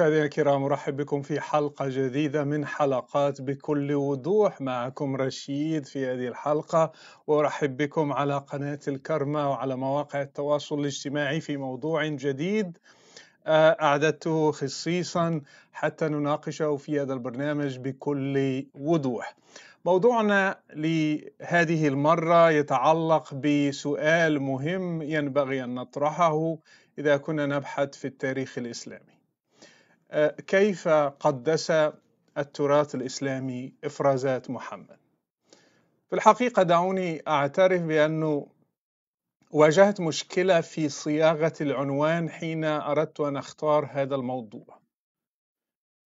مشاهدينا الكرام ارحب بكم في حلقه جديده من حلقات بكل وضوح معكم رشيد في هذه الحلقه وارحب بكم على قناه الكرمه وعلى مواقع التواصل الاجتماعي في موضوع جديد آه، اعددته خصيصا حتى نناقشه في هذا البرنامج بكل وضوح. موضوعنا لهذه المره يتعلق بسؤال مهم ينبغي ان نطرحه اذا كنا نبحث في التاريخ الاسلامي. آه، كيف قدس التراث الإسلامي إفرازات محمد في الحقيقة دعوني أعترف بأنه واجهت مشكلة في صياغة العنوان حين أردت أن أختار هذا الموضوع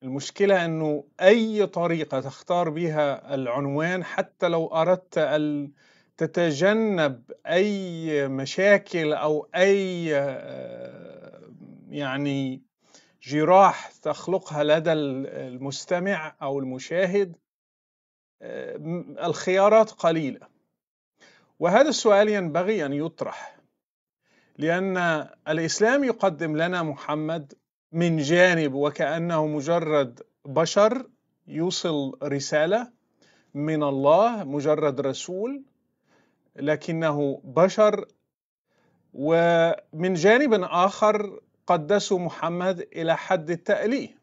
المشكلة أنه أي طريقة تختار بها العنوان حتى لو أردت أن تتجنب أي مشاكل أو أي آه، يعني جراح تخلقها لدى المستمع او المشاهد آه، الخيارات قليله وهذا السؤال ينبغي ان يطرح لان الاسلام يقدم لنا محمد من جانب وكانه مجرد بشر يوصل رساله من الله مجرد رسول لكنه بشر ومن جانب اخر قدسوا محمد إلى حد التأليه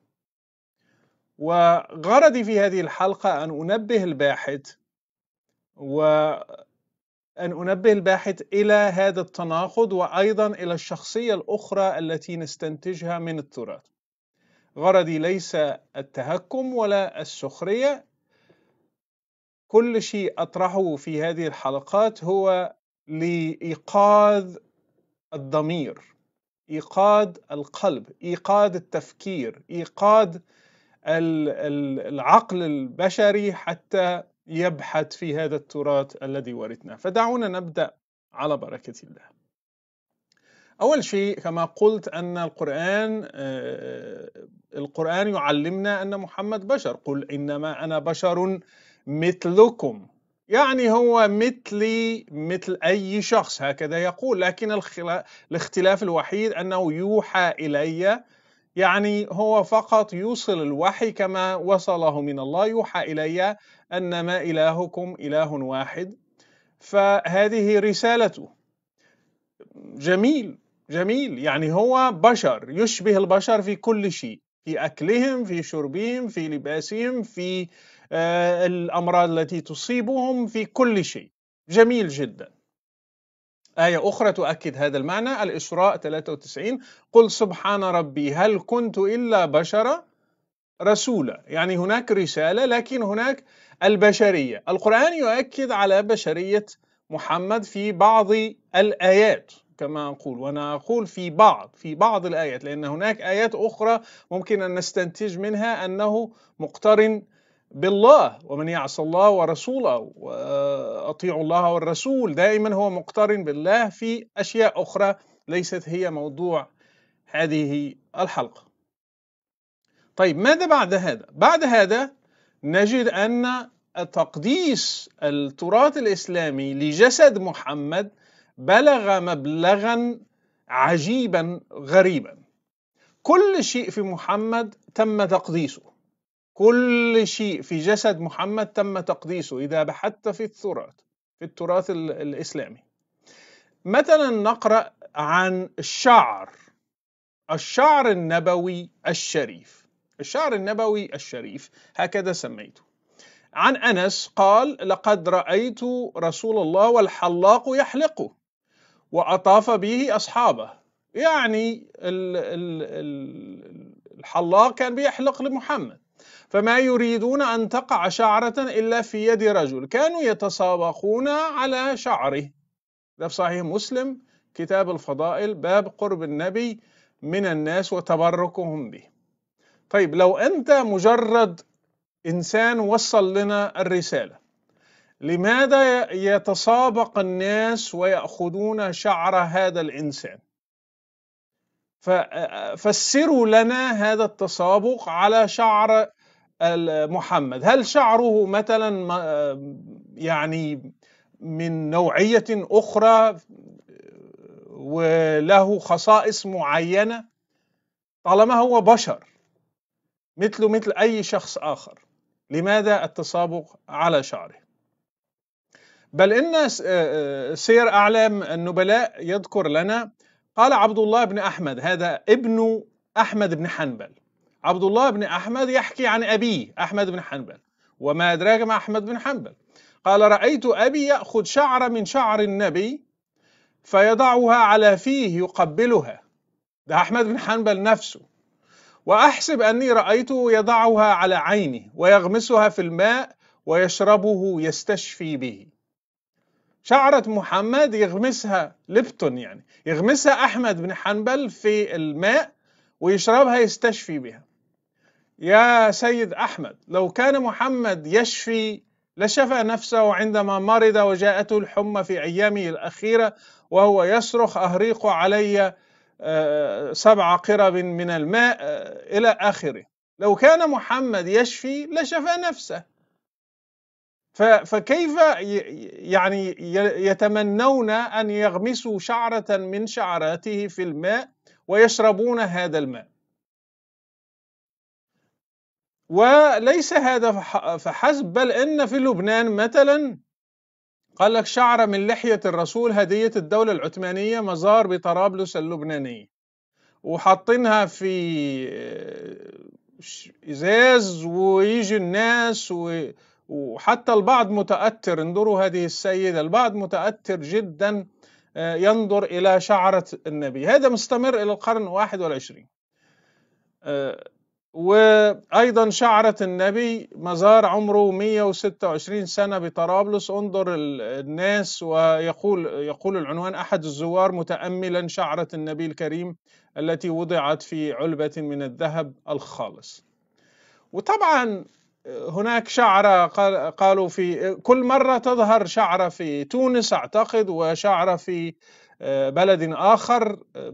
وغرضي في هذه الحلقة أن أنبه الباحث وأن أنبه الباحث إلى هذا التناقض وأيضا إلى الشخصية الأخرى التي نستنتجها من التراث غرضي ليس التهكم ولا السخرية كل شيء أطرحه في هذه الحلقات هو لإيقاظ الضمير ايقاد القلب ايقاد التفكير ايقاد العقل البشري حتى يبحث في هذا التراث الذي ورثناه فدعونا نبدا على بركه الله اول شيء كما قلت ان القران آه، القران يعلمنا ان محمد بشر قل انما انا بشر مثلكم يعني هو مثلي مثل أي شخص هكذا يقول لكن الاختلاف الوحيد أنه يوحى إلي يعني هو فقط يوصل الوحي كما وصله من الله يوحى إلي أنما إلهكم إله واحد فهذه رسالته جميل جميل يعني هو بشر يشبه البشر في كل شيء في أكلهم في شربهم في لباسهم في آه، الأمراض التي تصيبهم في كل شيء جميل جدا آية أخرى تؤكد هذا المعنى الإسراء 93 قل سبحان ربي هل كنت إلا بشرا رسولا يعني هناك رسالة لكن هناك البشرية القرآن يؤكد على بشرية محمد في بعض الآيات كما أقول وأنا أقول في بعض في بعض الآيات لأن هناك آيات أخرى ممكن أن نستنتج منها أنه مقترن بالله ومن يعص الله ورسوله وأطيعوا الله والرسول دائما هو مقترن بالله في أشياء أخرى ليست هي موضوع هذه الحلقة طيب ماذا بعد هذا؟ بعد هذا نجد أن تقديس التراث الإسلامي لجسد محمد بلغ مبلغا عجيبا غريبا كل شيء في محمد تم تقديسه كل شيء في جسد محمد تم تقديسه إذا بحثت في التراث في التراث الإسلامي مثلا نقرأ عن الشعر الشعر النبوي الشريف الشعر النبوي الشريف هكذا سميته عن أنس قال لقد رأيت رسول الله والحلاق يحلقه وأطاف به أصحابه يعني الحلاق كان بيحلق لمحمد فما يريدون أن تقع شعرة إلا في يد رجل كانوا يتسابقون على شعره ده في صحيح مسلم كتاب الفضائل باب قرب النبي من الناس وتبركهم به طيب لو أنت مجرد إنسان وصل لنا الرسالة لماذا يتسابق الناس ويأخذون شعر هذا الإنسان ففسروا لنا هذا التسابق على شعر محمد هل شعره مثلا يعني من نوعية أخرى وله خصائص معينة طالما هو بشر مثله مثل أي شخص آخر لماذا التسابق على شعره بل إن سير أعلام النبلاء يذكر لنا قال عبد الله بن أحمد هذا ابن أحمد بن حنبل عبد الله بن أحمد يحكي عن أبيه أحمد بن حنبل وما أدراك ما أحمد بن حنبل قال رأيت أبي يأخذ شعرة من شعر النبي فيضعها على فيه يقبلها ده أحمد بن حنبل نفسه وأحسب أني رأيته يضعها على عينه ويغمسها في الماء ويشربه يستشفي به شعرة محمد يغمسها لبتون يعني يغمسها أحمد بن حنبل في الماء ويشربها يستشفي بها يا سيد أحمد لو كان محمد يشفي لشفى نفسه عندما مرض وجاءته الحمى في أيامه الأخيرة وهو يصرخ أهريق علي آه، سبع قرب من الماء آه، إلى آخره لو كان محمد يشفي لشفى نفسه فكيف يعني يتمنون أن يغمسوا شعرة من شعراته في الماء ويشربون هذا الماء وليس هذا فحسب بل إن في لبنان مثلا قال لك شعرة من لحية الرسول هدية الدولة العثمانية مزار بطرابلس اللبنانية وحاطينها في آه، إزاز ويجي الناس و... وحتى البعض متأثر انظروا هذه السيدة البعض متأثر جدا آه، ينظر إلى شعرة النبي هذا مستمر إلى القرن الواحد والعشرين آه، وأيضا شعرة النبي مزار عمره 126 سنة بطرابلس انظر الناس ويقول يقول العنوان أحد الزوار متأملا شعرة النبي الكريم التي وضعت في علبة من الذهب الخالص وطبعا هناك شعرة قالوا في كل مرة تظهر شعرة في تونس أعتقد وشعرة في آه، بلد آخر آه،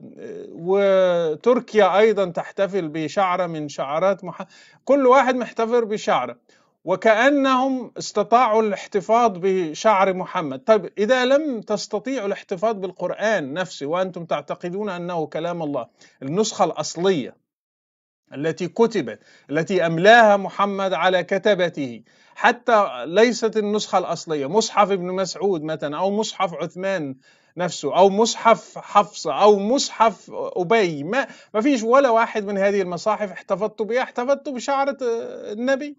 وتركيا أيضا تحتفل بشعرة من شعرات مح... كل واحد محتفر بشعرة وكأنهم استطاعوا الاحتفاظ بشعر محمد طيب إذا لم تستطيعوا الاحتفاظ بالقرآن نفسه وأنتم تعتقدون أنه كلام الله النسخة الأصلية التي كتبت التي املاها محمد على كتبته حتى ليست النسخه الاصليه مصحف ابن مسعود مثلا او مصحف عثمان نفسه او مصحف حفصه او مصحف ابي ما ما فيش ولا واحد من هذه المصاحف احتفظت بها احتفظت بشعره النبي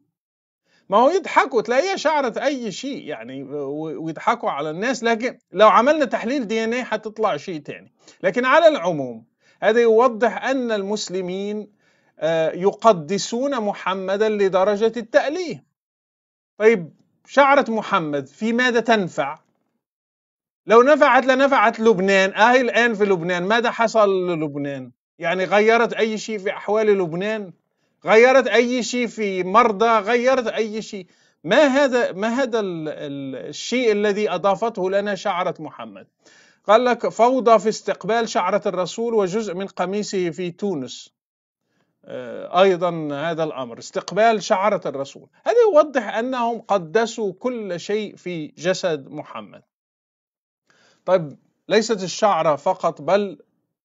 ما هو يضحكوا تلاقيها شعرة أي شيء يعني ويضحكوا على الناس لكن لو عملنا تحليل دي ان ايه حتطلع شيء تاني لكن على العموم هذا يوضح أن المسلمين آه، يقدسون محمدا لدرجة التأليه طيب شعرة محمد في ماذا تنفع لو نفعت لنفعت لبنان اهي الآن في لبنان ماذا حصل للبنان يعني غيرت أي شيء في أحوال لبنان غيرت أي شيء في مرضى غيرت أي شيء ما هذا ما هذا الشيء الذي أضافته لنا شعرة محمد قال لك فوضى في استقبال شعرة الرسول وجزء من قميصه في تونس آه، أيضا هذا الأمر استقبال شعرة الرسول هذا يوضح أنهم قدسوا كل شيء في جسد محمد طيب ليست الشعرة فقط بل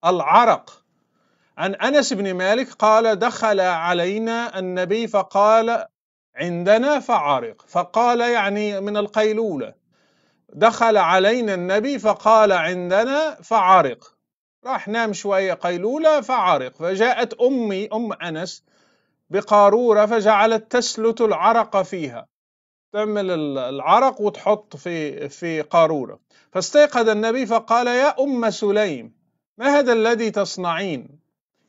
العرق عن أنس بن مالك قال دخل علينا النبي فقال عندنا فعرق فقال يعني من القيلولة دخل علينا النبي فقال عندنا فعرق راح نام شوية قيلولة فعرق فجاءت أمي أم أنس بقارورة فجعلت تسلت العرق فيها تعمل العرق وتحط في في قارورة فاستيقظ النبي فقال يا أم سليم ما هذا الذي تصنعين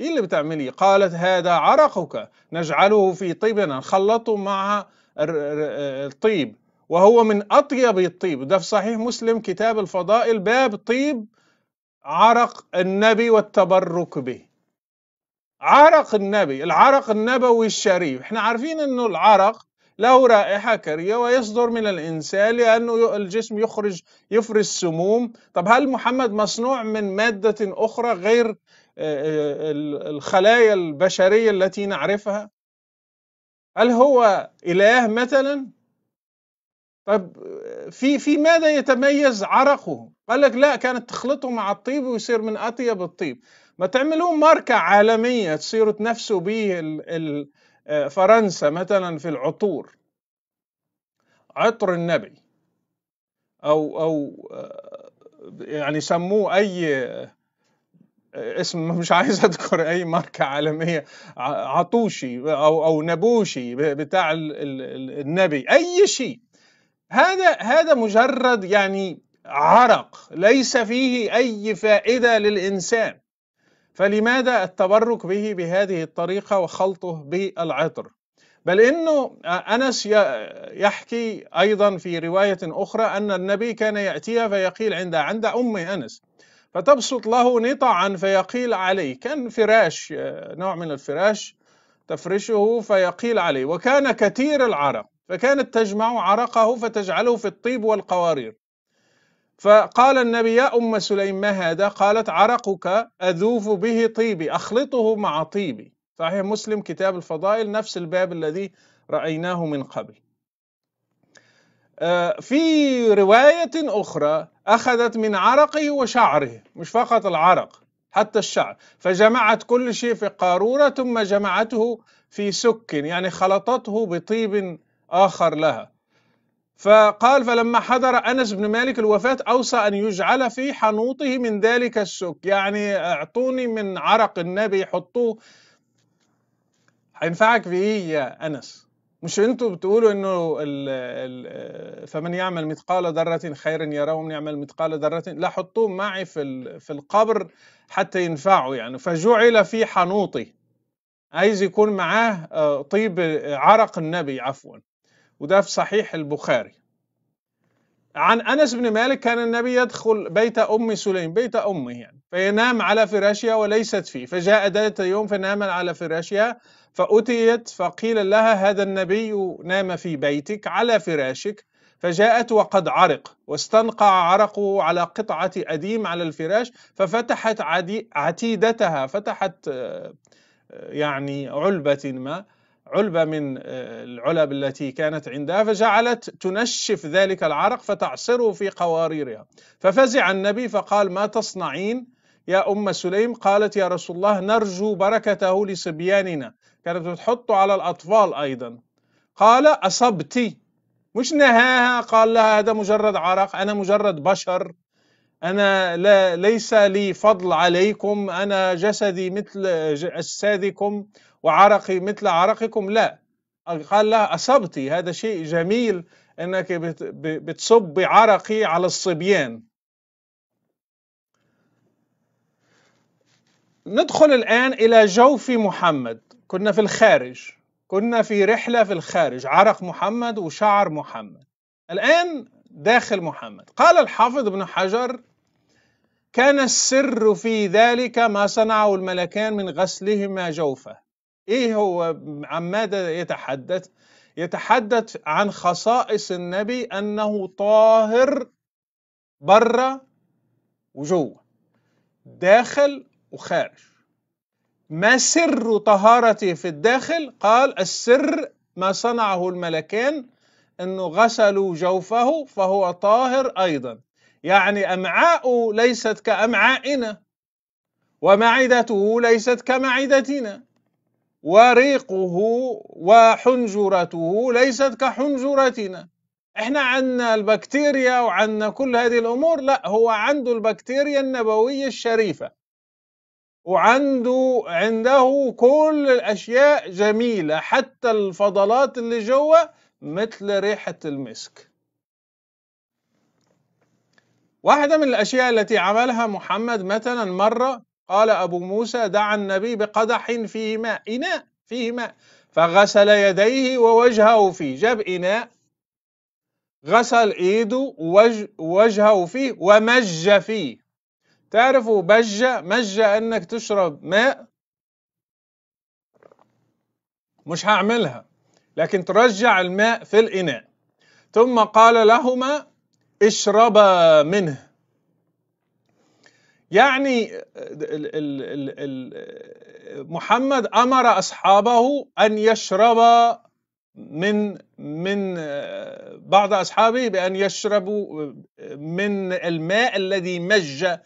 إيه اللي بتعمليه قالت هذا عرقك نجعله في طيبنا نخلطه مع الطيب وهو من أطيب الطيب ده في صحيح مسلم كتاب الفضائل باب طيب عرق النبي والتبرك به عرق النبي العرق النبوي الشريف احنا عارفين انه العرق له رائحة كريهة ويصدر من الإنسان لأنه الجسم يخرج يفرز سموم طب هل محمد مصنوع من مادة أخرى غير آه، آه، الخلايا البشرية التي نعرفها هل هو إله مثلا طب آه، في في ماذا يتميز عرقه قال لك لا كانت تخلطه مع الطيب ويصير من اطيب الطيب ما تعملون ماركه عالميه تصيروا تنافسوا به آه، فرنسا مثلا في العطور عطر النبي او او آه، يعني سموه اي آه، اسم مش عايز اذكر اي ماركه عالميه عطوشي او او نبوشي بتاع النبي اي شيء هذا هذا مجرد يعني عرق ليس فيه اي فائده للانسان فلماذا التبرك به بهذه الطريقه وخلطه بالعطر بل انه انس يحكي ايضا في روايه اخرى ان النبي كان ياتيها فيقيل عند عند ام انس فتبسط له نطعا فيقيل عليه كان فراش نوع من الفراش تفرشه فيقيل عليه وكان كثير العرق فكانت تجمع عرقه فتجعله في الطيب والقوارير فقال النبي يا أم سليم ما هذا قالت عرقك أذوف به طيبي أخلطه مع طيبي صحيح مسلم كتاب الفضائل نفس الباب الذي رأيناه من قبل آه، في رواية أخرى أخذت من عرقه وشعره مش فقط العرق حتى الشعر فجمعت كل شيء في قارورة ثم جمعته في سك يعني خلطته بطيب آخر لها فقال فلما حضر أنس بن مالك الوفاة أوصى أن يجعل في حنوطه من ذلك السك يعني اعطوني من عرق النبي حطوه هينفعك في إيه يا أنس مش انتوا بتقولوا انه ال ال فمن يعمل مثقال ذرة خيرا يراه ومن يعمل مثقال ذرة لا حطوه معي في في القبر حتى ينفعوا يعني فجعل في حنوطي عايز يكون معاه آه، طيب آه، عرق النبي عفوا وده في صحيح البخاري عن أنس بن مالك كان النبي يدخل بيت أم سليم بيت أمه يعني فينام على فراشها وليست فيه فجاء ذات يوم فنام على فراشها فأتيت فقيل لها هذا النبي نام في بيتك على فراشك فجاءت وقد عرق واستنقع عرقه على قطعة أديم على الفراش ففتحت عتيدتها فتحت آه، يعني علبة ما علبة من آه، العلب التي كانت عندها فجعلت تنشف ذلك العرق فتعصره في قواريرها ففزع النبي فقال ما تصنعين يا أم سليم قالت يا رسول الله نرجو بركته لصبياننا كانت تحط على الأطفال أيضا قال أصبتي مش نهاها قال لها هذا مجرد عرق أنا مجرد بشر أنا لا ليس لي فضل عليكم أنا جسدي مثل أجسادكم آه، وعرقي مثل عرقكم لا قال لها أصبتي هذا شيء جميل أنك بتصب عرقي على الصبيان ندخل الآن إلى جوف محمد كنا في الخارج كنا في رحلة في الخارج عرق محمد وشعر محمد الآن داخل محمد قال الحافظ ابن حجر كان السر في ذلك ما صنعه الملكان من غسلهما جوفه ايه هو عن ماذا يتحدث يتحدث عن خصائص النبي انه طاهر بره وجوه داخل وخارج ما سر طهارته في الداخل قال السر ما صنعه الملكان انه غسلوا جوفه فهو طاهر ايضا يعني امعاؤه ليست كامعائنا ومعدته ليست كمعدتنا وريقه وحنجرته ليست كحنجرتنا احنا عندنا البكتيريا وعندنا كل هذه الامور لا هو عنده البكتيريا النبويه الشريفه وعنده عنده كل الاشياء جميله حتى الفضلات اللي جوه مثل ريحه المسك واحده من الاشياء التي عملها محمد مثلا مره قال أبو موسى دعا النبي بقدح فيه ماء إناء فيه ماء فغسل يديه ووجهه فيه جاب إناء غسل إيده ووجهه فيه ومج فيه تعرفوا بج مج أنك تشرب ماء مش هعملها لكن ترجع الماء في الإناء ثم قال لهما اشربا منه يعني محمد امر اصحابه ان يشرب من من بعض اصحابه بان يشربوا من الماء الذي مج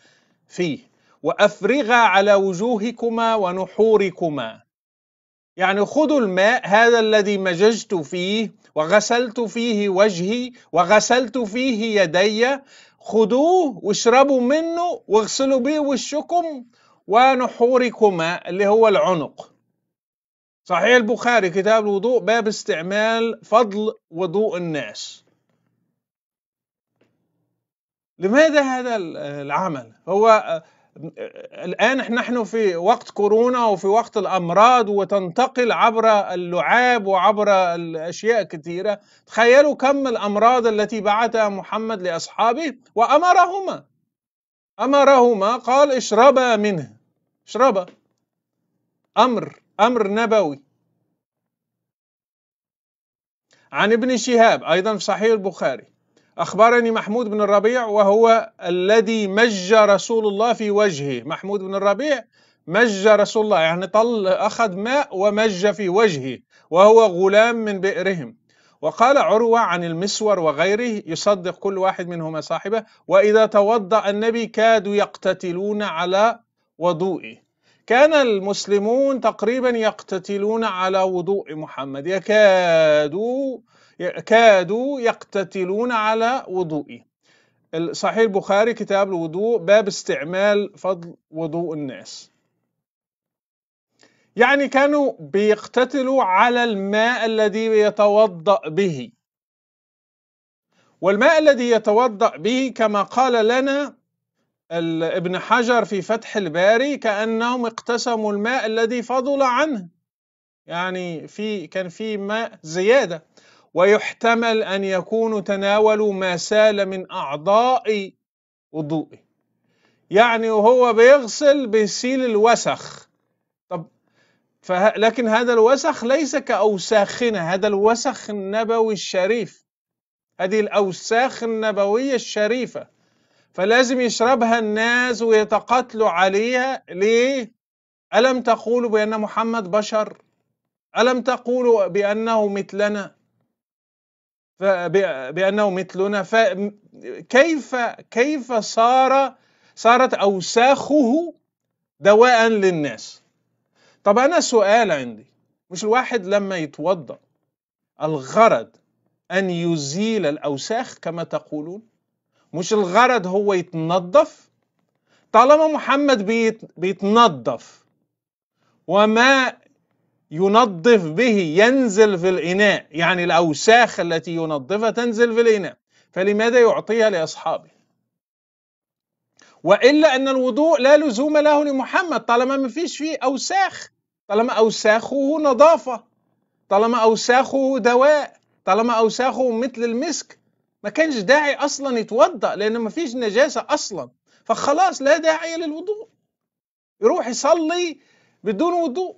فيه وافرغا على وجوهكما ونحوركما يعني خذوا الماء هذا الذي مججت فيه وغسلت فيه وجهي وغسلت فيه يدي خدوه واشربوا منه واغسلوا به وشكم ونحوركما اللي هو العنق صحيح البخاري كتاب الوضوء باب استعمال فضل وضوء الناس لماذا هذا العمل هو الآن نحن في وقت كورونا وفي وقت الأمراض وتنتقل عبر اللعاب وعبر الأشياء كثيرة تخيلوا كم الأمراض التي بعثها محمد لأصحابه وأمرهما أمرهما قال اشربا منه اشربا أمر أمر نبوي عن ابن شهاب أيضا في صحيح البخاري أخبرني محمود بن الربيع وهو الذي مج رسول الله في وجهه محمود بن الربيع مج رسول الله يعني طل أخذ ماء ومج في وجهه وهو غلام من بئرهم وقال عروة عن المسور وغيره يصدق كل واحد منهما صاحبه وإذا توضأ النبي كادوا يقتتلون على وضوئه كان المسلمون تقريبا يقتتلون على وضوء محمد يكادوا كادوا يقتتلون على وضوئي صحيح البخاري كتاب الوضوء باب استعمال فضل وضوء الناس يعني كانوا بيقتتلوا على الماء الذي يتوضأ به والماء الذي يتوضأ به كما قال لنا ابن حجر في فتح الباري كأنهم اقتسموا الماء الذي فضل عنه يعني في كان في ماء زيادة ويحتمل أن يكونوا تناولوا ما سال من أعضاء وضوئه يعني وهو بيغسل بيسيل الوسخ طب فه... لكن هذا الوسخ ليس كأوساخنا هذا الوسخ النبوي الشريف هذه الأوساخ النبوية الشريفة فلازم يشربها الناس ويتقاتلوا عليها ليه؟ ألم تقولوا بأن محمد بشر؟ ألم تقولوا بأنه مثلنا؟ بأنه مثلنا فكيف كيف صار صارت أوساخه دواء للناس طب أنا سؤال عندي مش الواحد لما يتوضأ الغرض أن يزيل الأوساخ كما تقولون مش الغرض هو يتنظف طالما محمد بيتنظف وما ينظف به ينزل في الإناء يعني الأوساخ التي ينظفها تنزل في الإناء فلماذا يعطيها لأصحابه وإلا أن الوضوء لا لزوم له لمحمد طالما ما فيش فيه أوساخ طالما أوساخه نظافة طالما أوساخه دواء طالما أوساخه مثل المسك ما كانش داعي أصلا يتوضأ لأن ما فيش نجاسة أصلا فخلاص لا داعي للوضوء يروح يصلي بدون وضوء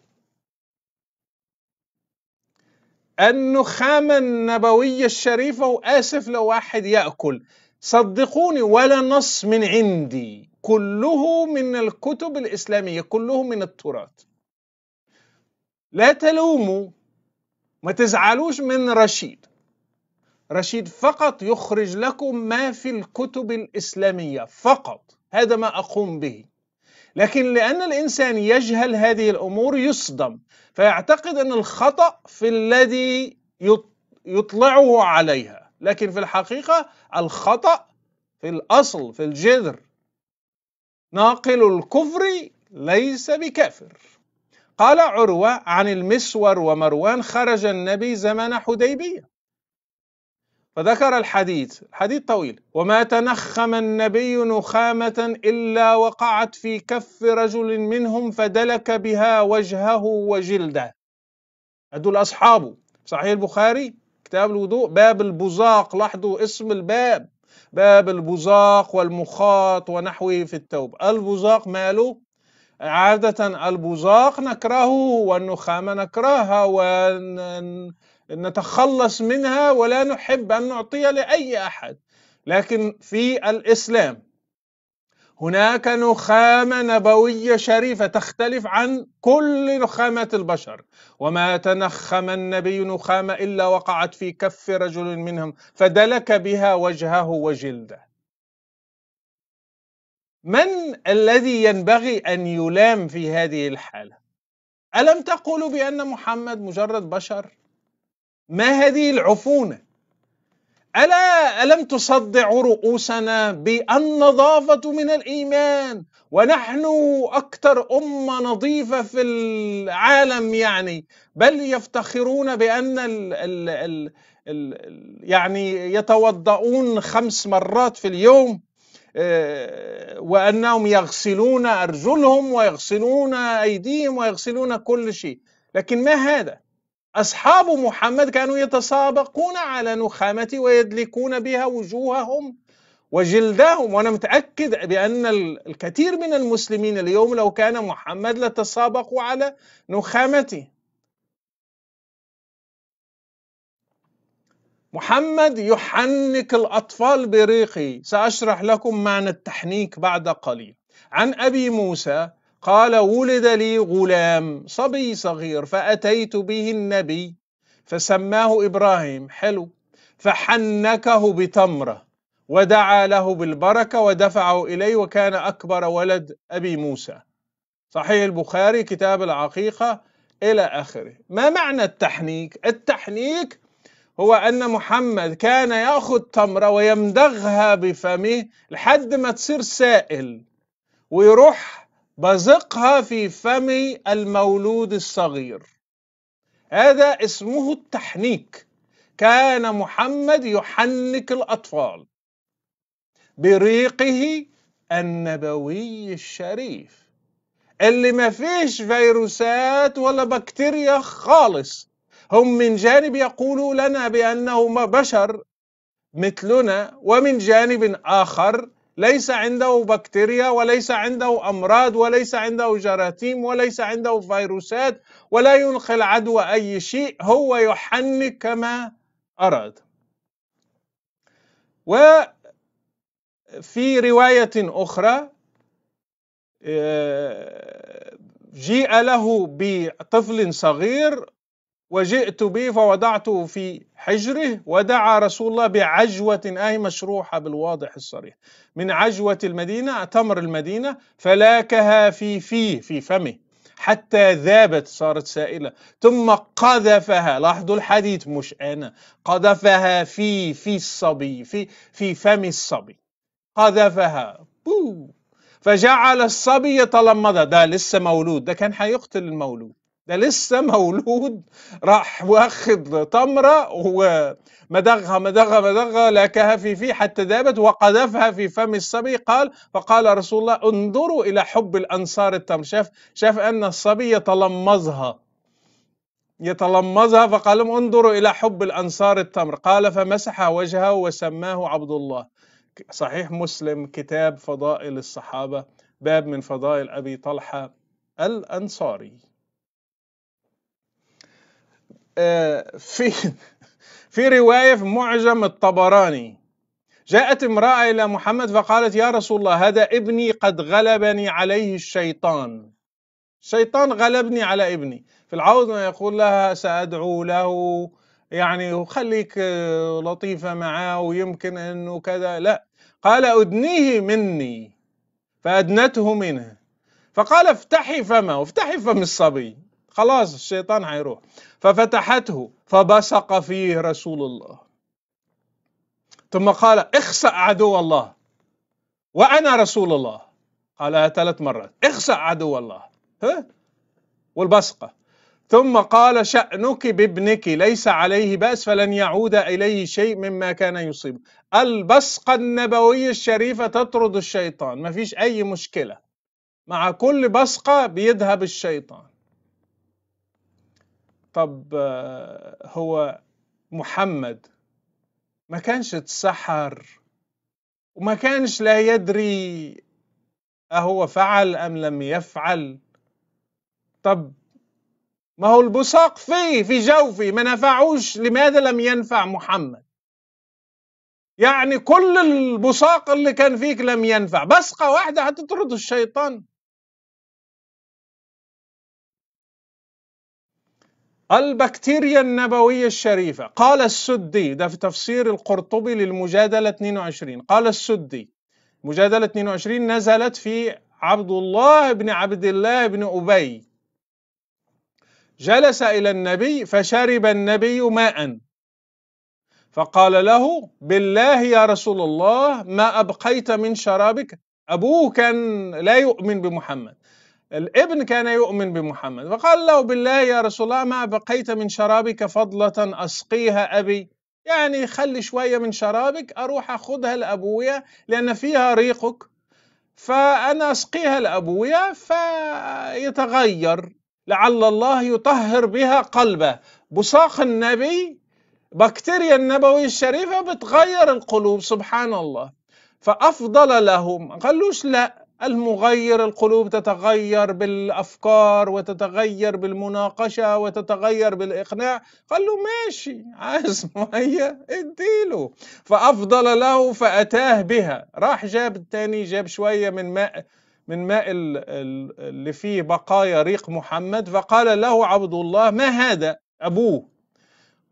النخامة النبوية الشريفة وآسف لو واحد يأكل صدقوني ولا نص من عندي كله من الكتب الإسلامية كله من التراث لا تلوموا ما تزعلوش من رشيد رشيد فقط يخرج لكم ما في الكتب الإسلامية فقط هذا ما أقوم به لكن لأن الإنسان يجهل هذه الأمور يصدم فيعتقد أن الخطأ في الذي يطلعه عليها لكن في الحقيقة الخطأ في الأصل في الجذر ناقل الكفر ليس بكافر قال عروة عن المسور ومروان خرج النبي زمن حديبية فذكر الحديث الحديث طويل وما تنخم النبي نخامة إلا وقعت في كف رجل منهم فدلك بها وجهه وجلده هدول أصحابه صحيح البخاري كتاب الوضوء باب البزاق لاحظوا اسم الباب باب البزاق والمخاط ونحوه في التوبة البزاق ماله عادة البزاق نكرهه والنخامة نكرهها ون... نتخلص منها ولا نحب أن نعطيها لأي أحد لكن في الإسلام هناك نخامة نبوية شريفة تختلف عن كل نخامات البشر وما تنخم النبي نخامة إلا وقعت في كف رجل منهم فدلك بها وجهه وجلده من الذي ينبغي أن يلام في هذه الحالة؟ ألم تقولوا بأن محمد مجرد بشر؟ ما هذه العفونه الا الم تصدع رؤوسنا بالنظافه من الايمان ونحن اكثر امه نظيفه في العالم يعني بل يفتخرون بان ال ال ال الـ يعني يتوضؤون خمس مرات في اليوم آه، وانهم يغسلون ارجلهم ويغسلون ايديهم ويغسلون كل شيء لكن ما هذا أصحاب محمد كانوا يتسابقون على نخامته ويدلكون بها وجوههم وجلدهم وأنا متأكد بأن الكثير من المسلمين اليوم لو كان محمد لتسابقوا على نخامته محمد يحنك الأطفال بريقه سأشرح لكم معنى التحنيك بعد قليل عن أبي موسى قال ولد لي غلام صبي صغير فأتيت به النبي فسماه إبراهيم حلو فحنكه بتمرة ودعا له بالبركة ودفعه إليه وكان أكبر ولد أبي موسى صحيح البخاري كتاب العقيقة إلى آخره ما معنى التحنيك؟ التحنيك هو أن محمد كان يأخذ تمرة ويمدغها بفمه لحد ما تصير سائل ويروح بزقها في فم المولود الصغير هذا اسمه التحنيك كان محمد يحنك الأطفال بريقه النبوي الشريف اللي ما فيش فيروسات ولا بكتيريا خالص هم من جانب يقولوا لنا بأنهم بشر مثلنا ومن جانب آخر ليس عنده بكتيريا وليس عنده امراض وليس عنده جراثيم وليس عنده فيروسات ولا ينقل عدوى اي شيء هو يحنك كما اراد وفي روايه اخرى آه، جيء له بطفل صغير وجئت به فوضعته في حجره ودعا رسول الله بعجوة أي مشروحة بالواضح الصريح من عجوة المدينة تمر المدينة فلاكها في فيه في فمه حتى ذابت صارت سائلة ثم قذفها لاحظوا الحديث مش أنا قذفها في في الصبي في في فم الصبي قذفها بو فجعل الصبي يتلمذ ده لسه مولود ده كان هيقتل المولود ده لسه مولود راح واخد تمرة ومدغها مدغها مدغها لا كهفي فيه حتى دابت وقذفها في فم الصبي قال فقال رسول الله انظروا إلى حب الأنصار التمر شاف, شاف أن الصبي يتلمظها يتلمظها فقال لهم انظروا إلى حب الأنصار التمر قال فمسح وجهه وسماه عبد الله صحيح مسلم كتاب فضائل الصحابة باب من فضائل أبي طلحة الأنصاري في في رواية في معجم الطبراني جاءت امرأة إلى محمد فقالت يا رسول الله هذا ابني قد غلبني عليه الشيطان الشيطان غلبني على ابني في العوض يقول لها سأدعو له يعني خليك آه، لطيفة معه ويمكن أنه كذا لا قال أدنيه مني فأدنته منه فقال افتحي فمه افتحي فم الصبي خلاص الشيطان حيروح ففتحته فبصق فيه رسول الله ثم قال اخسأ عدو الله وأنا رسول الله قالها ثلاث مرات اخسأ عدو الله ها؟ والبصقة ثم قال شأنك بابنك ليس عليه بأس فلن يعود إليه شيء مما كان يصيب البصقة النبوية الشريفة تطرد الشيطان ما فيش أي مشكلة مع كل بصقة بيذهب الشيطان طب آه، هو محمد ما كانش اتسحر وما كانش لا يدري أهو فعل أم لم يفعل طب ما هو البصاق فيه في جوفي ما نفعوش لماذا لم ينفع محمد يعني كل البصاق اللي كان فيك لم ينفع بصقة واحدة هتطرد الشيطان البكتيريا النبوية الشريفة قال السدي ده في تفسير القرطبي للمجادلة 22 قال السدي مجادلة 22 نزلت في عبد الله بن عبد الله بن أبي جلس إلى النبي فشرب النبي ماء فقال له بالله يا رسول الله ما أبقيت من شرابك أبوك لا يؤمن بمحمد الابن كان يؤمن بمحمد فقال له بالله يا رسول الله ما بقيت من شرابك فضلة أسقيها أبي يعني خلي شوية من شرابك أروح أخذها لأبويا لأن فيها ريقك فأنا أسقيها لأبويا فيتغير لعل الله يطهر بها قلبه بصاق النبي بكتيريا النبوية الشريفة بتغير القلوب سبحان الله فأفضل لهم قالوش لا المغير القلوب تتغير بالافكار وتتغير بالمناقشه وتتغير بالاقناع قال له ماشي عايز ميه اديله فافضل له فاتاه بها راح جاب الثاني جاب شويه من ماء من ماء اللي فيه بقايا ريق محمد فقال له عبد الله ما هذا ابوه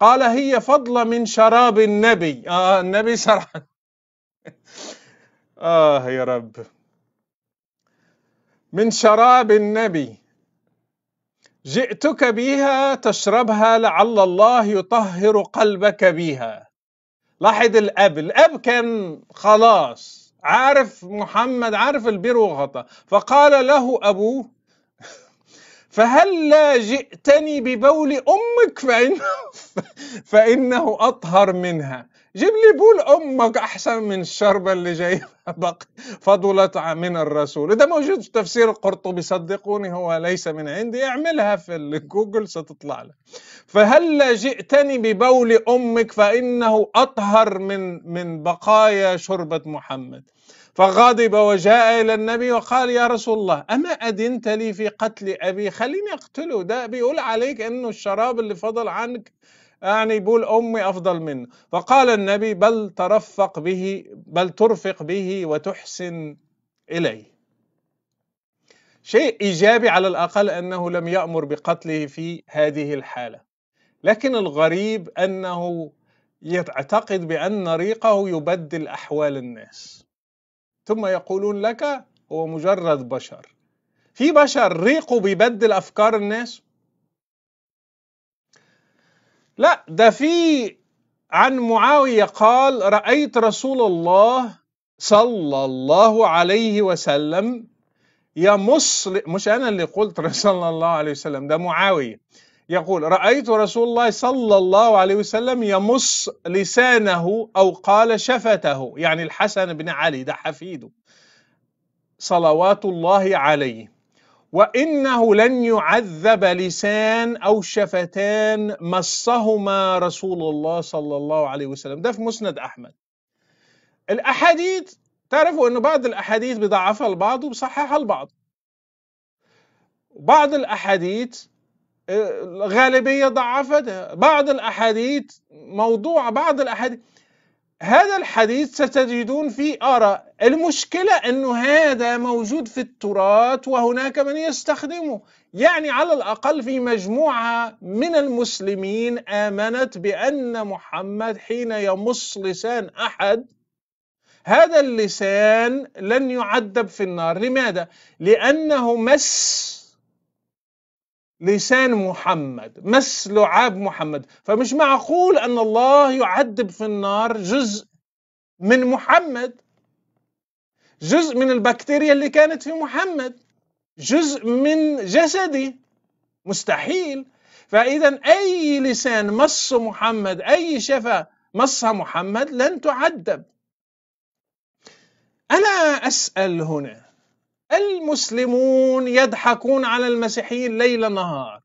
قال هي فضله من شراب النبي اه النبي سرحان اه يا رب من شراب النبي جئتك بها تشربها لعل الله يطهر قلبك بها لاحظ الاب الاب كان خلاص عارف محمد عارف البر وغطى فقال له ابوه فهل لا جئتني ببول امك فإنه, فانه اطهر منها جيب لي بول امك احسن من الشربه اللي جايبها فضلت من الرسول ده موجود في تفسير القرطبي صدقوني هو ليس من عندي اعملها في الجوجل ستطلع لك فهلا جئتني ببول امك فانه اطهر من من بقايا شربه محمد فغضب وجاء إلى النبي وقال يا رسول الله أما أدنت لي في قتل أبي خليني أقتله ده بيقول عليك أنه الشراب اللي فضل عنك يعني بيقول أمي أفضل منه فقال النبي بل ترفق به بل ترفق به وتحسن إليه شيء إيجابي على الأقل أنه لم يأمر بقتله في هذه الحالة لكن الغريب أنه يعتقد بأن ريقه يبدل أحوال الناس ثم يقولون لك هو مجرد بشر في بشر ريقه بيبدل أفكار الناس لا ده في عن معاوية قال رأيت رسول الله صلى الله عليه وسلم يمص مش أنا اللي قلت صلى الله عليه وسلم ده معاوية يقول رأيت رسول الله صلى الله عليه وسلم يمص لسانه أو قال شفته يعني الحسن بن علي ده حفيده صلوات الله عليه وانه لن يعذب لسان او شفتان مصهما رسول الله صلى الله عليه وسلم ده في مسند احمد الاحاديث تعرفوا ان بعض الاحاديث بضعفها البعض وبيصححها البعض بعض الاحاديث آه، غالبيه ضعفتها بعض الاحاديث موضوع بعض الاحاديث هذا الحديث ستجدون فيه آراء المشكلة أنه هذا موجود في التراث وهناك من يستخدمه يعني على الأقل في مجموعة من المسلمين آمنت بأن محمد حين يمص لسان أحد هذا اللسان لن يعذب في النار لماذا؟ لأنه مس لسان محمد مس لعاب محمد فمش معقول أن الله يعذب في النار جزء من محمد جزء من البكتيريا اللي كانت في محمد جزء من جسدي مستحيل فإذا أي لسان مص محمد أي شفة مصها محمد لن تعذب أنا أسأل هنا المسلمون يضحكون على المسيحيين ليل نهار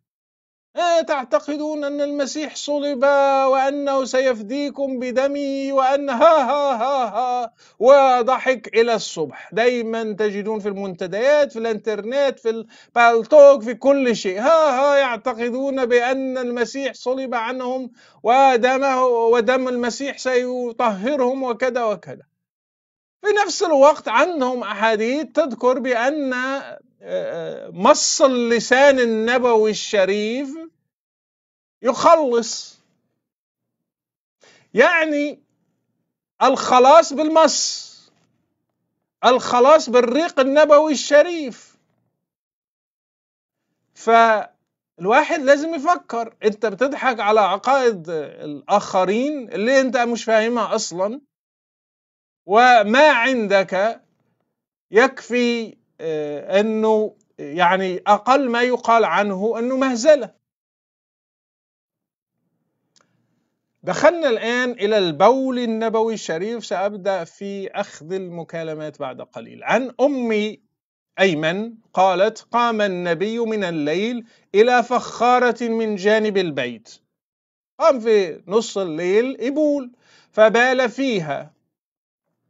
تعتقدون أن المسيح صلب وأنه سيفديكم بدمي وأن ها ها ها ها وضحك إلى الصبح دايما تجدون في المنتديات في الانترنت في البالتوك في كل شيء ها ها يعتقدون بأن المسيح صلب عنهم ودمه ودم المسيح سيطهرهم وكذا وكذا في نفس الوقت عندهم أحاديث تذكر بأن آه، آه، مص اللسان النبوي الشريف يخلص يعني الخلاص بالمس الخلاص بالريق النبوي الشريف فالواحد لازم يفكر انت بتضحك على عقائد الاخرين اللي انت مش فاهمها اصلا وما عندك يكفي آه، انه يعني اقل ما يقال عنه انه مهزله دخلنا الآن إلى البول النبوي الشريف سأبدأ في أخذ المكالمات بعد قليل عن أم أيمن قالت قام النبي من الليل إلى فخارة من جانب البيت قام في نص الليل إبول فبال فيها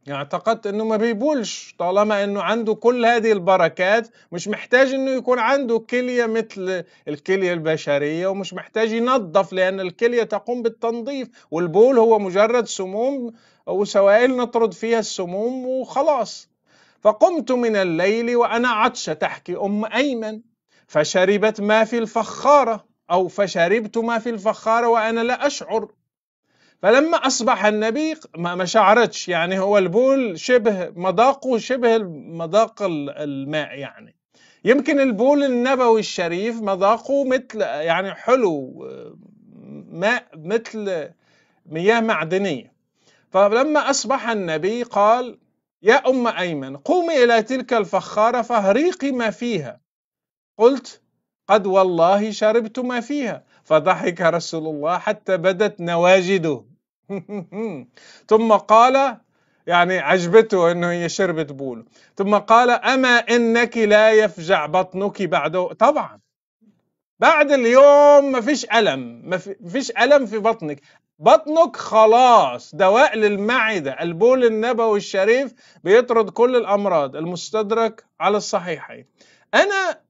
يعني اعتقدت انه ما بيبولش طالما انه عنده كل هذه البركات مش محتاج انه يكون عنده كلية مثل الكلية البشرية ومش محتاج ينظف لان الكلية تقوم بالتنظيف والبول هو مجرد سموم وسوائل نطرد فيها السموم وخلاص فقمت من الليل وانا عطشة تحكي ام ايمن فشربت ما في الفخارة او فشربت ما في الفخارة وانا لا اشعر فلما أصبح النبي ما شعرتش يعني هو البول شبه مذاقه شبه مذاق الماء يعني يمكن البول النبوي الشريف مذاقه مثل يعني حلو ماء مثل مياه معدنية فلما أصبح النبي قال يا أم أيمن قومي إلى تلك الفخارة فهريقي ما فيها قلت قد والله شربت ما فيها فضحك رسول الله حتى بدت نواجده ثم قال يعني عجبته انه هي شربت بول ثم قال اما انك لا يفجع بطنك بعده طبعا بعد اليوم ما فيش الم ما فيش الم في بطنك بطنك خلاص دواء للمعده البول النبوي الشريف بيطرد كل الامراض المستدرك على الصحيحين انا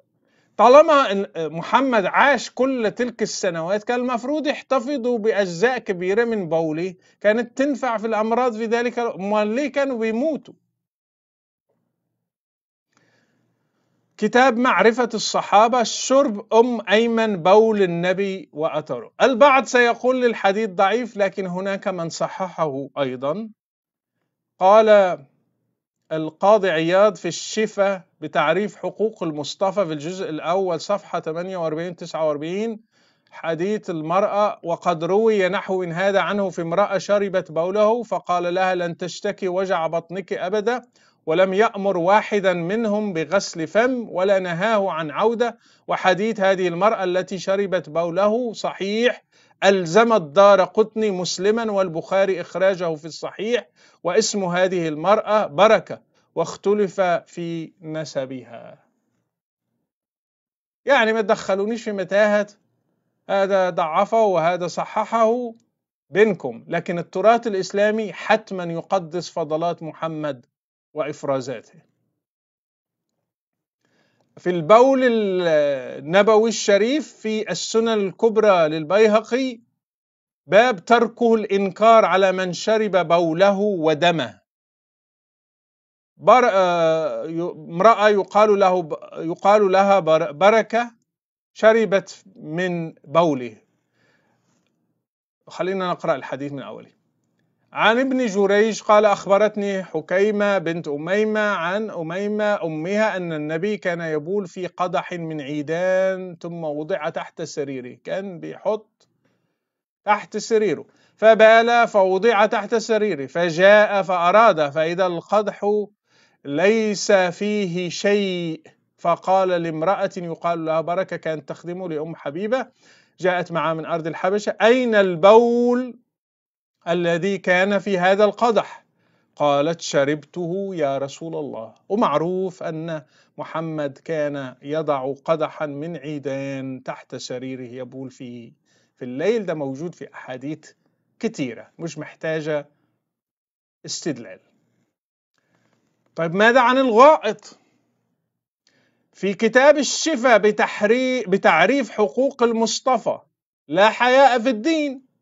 طالما إن محمد عاش كل تلك السنوات كان المفروض يحتفظوا بأجزاء كبيرة من بوله كانت تنفع في الأمراض في ذلك أمال ليه كانوا بيموتوا كتاب معرفة الصحابة شرب أم أيمن بول النبي وأتره البعض سيقول الحديث ضعيف لكن هناك من صححه أيضا قال القاضي عياض في الشفة بتعريف حقوق المصطفى في الجزء الأول صفحة 48 49 حديث المرأة وقد روي نحو إن هذا عنه في امرأة شربت بوله فقال لها لن تشتكي وجع بطنك أبدا ولم يأمر واحدا منهم بغسل فم ولا نهاه عن عودة وحديث هذه المرأة التي شربت بوله صحيح ألزمت دار قطني مسلما والبخاري إخراجه في الصحيح واسم هذه المرأة بركة واختلف في نسبها يعني ما تدخلونيش في متاهة هذا ضعفه وهذا صححه بينكم لكن التراث الإسلامي حتما يقدس فضلات محمد وإفرازاته في البول النبوي الشريف في السنن الكبرى للبيهقي باب تركه الإنكار على من شرب بوله ودمه بر... آه، امرأة يقال له يقال لها بركة شربت من بوله خلينا نقرأ الحديث من أوله عن ابن جريج قال أخبرتني حكيمة بنت أميمة عن أميمة أمها أن النبي كان يبول في قدح من عيدان ثم وضع تحت سريره كان بيحط تحت سريره فبال فوضع تحت سريره فجاء فأراد فإذا القدح ليس فيه شيء فقال لامرأة يقال لها بركة كانت تخدمه لأم حبيبة جاءت معها من أرض الحبشة أين البول الذي كان في هذا القدح قالت شربته يا رسول الله ومعروف أن محمد كان يضع قدحا من عيدان تحت سريره يبول فيه في الليل ده موجود في أحاديث كتيرة مش محتاجة استدلال طيب ماذا عن الغائط في كتاب الشفاء بتحري... بتعريف حقوق المصطفى لا حياء في الدين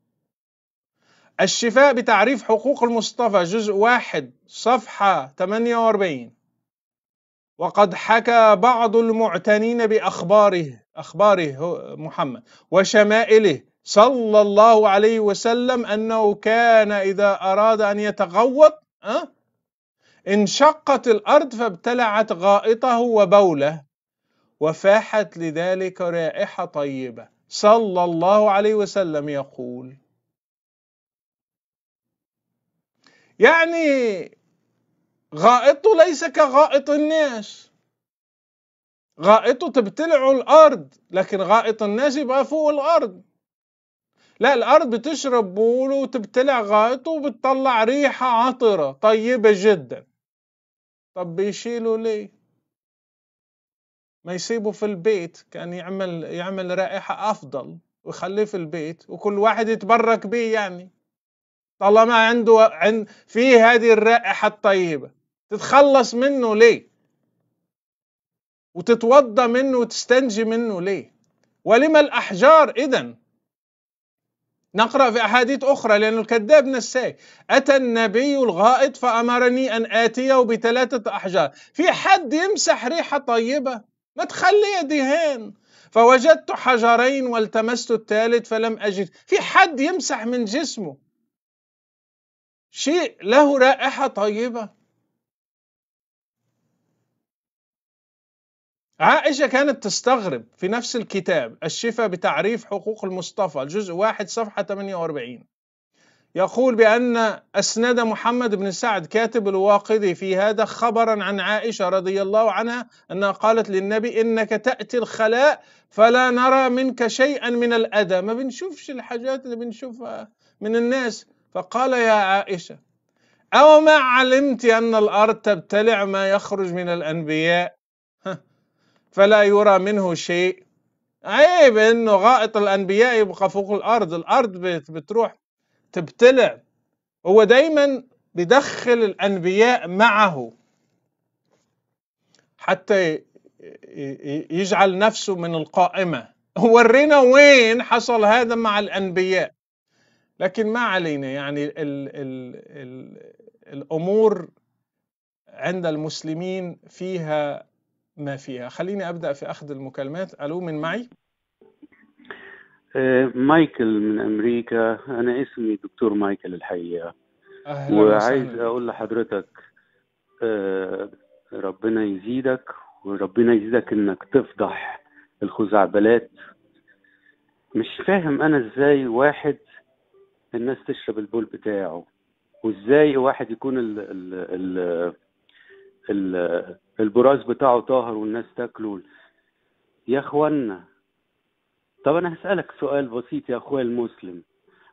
الشفاء بتعريف حقوق المصطفى جزء واحد صفحة 48 وقد حكى بعض المعتنين بأخباره أخباره محمد وشمائله صلى الله عليه وسلم أنه كان إذا أراد أن يتغوط أه؟ انشقت الأرض فابتلعت غائطه وبوله وفاحت لذلك رائحة طيبة صلى الله عليه وسلم يقول يعني غائطه ليس كغائط الناس غائطه تبتلعه الارض لكن غائط الناس يبقى فوق الارض لا الارض بتشرب بوله وتبتلع غائطه وبتطلع ريحه عطره طيبه جدا طب بيشيلوا ليه ما يسيبه في البيت كان يعمل يعمل رائحه افضل ويخليه في البيت وكل واحد يتبرك بيه يعني طالما عنده عند في هذه الرائحة الطيبة تتخلص منه ليه وتتوضى منه وتستنجي منه ليه ولما الأحجار اذا نقرأ في أحاديث أخرى لأن الكذاب نساه أتى النبي الغائط فأمرني أن آتيه بثلاثة أحجار في حد يمسح ريحة طيبة ما تخلي دهان فوجدت حجرين والتمست الثالث فلم أجد في حد يمسح من جسمه شيء له رائحة طيبة عائشة كانت تستغرب في نفس الكتاب الشفاء بتعريف حقوق المصطفى الجزء واحد صفحة 48 يقول بأن أسند محمد بن سعد كاتب الواقدي في هذا خبرا عن عائشة رضي الله عنها أنها قالت للنبي إنك تأتي الخلاء فلا نرى منك شيئا من الأذى ما بنشوفش الحاجات اللي بنشوفها من الناس فقال يا عائشة أو ما علمت أن الأرض تبتلع ما يخرج من الأنبياء فلا يرى منه شيء عيب انه غائط الانبياء يبقى فوق الارض الارض بتروح تبتلع هو دايما بيدخل الانبياء معه حتى يجعل نفسه من القائمه ورينا وين حصل هذا مع الانبياء لكن ما علينا يعني ال ال ال الامور عند المسلمين فيها ما فيها خليني ابدا في اخذ المكالمات الو من معي آه، مايكل من امريكا انا اسمي دكتور مايكل الحقيقه أهلا وعايز وسهلا. اقول لحضرتك آه، ربنا يزيدك وربنا يزيدك انك تفضح الخزعبلات مش فاهم انا ازاي واحد الناس تشرب البول بتاعه وازاي واحد يكون ال ال ال ال البراز بتاعه طاهر والناس تاكله يا اخوانا طب انا هسالك سؤال بسيط يا اخويا المسلم